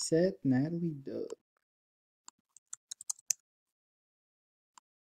Said Natalie Dub.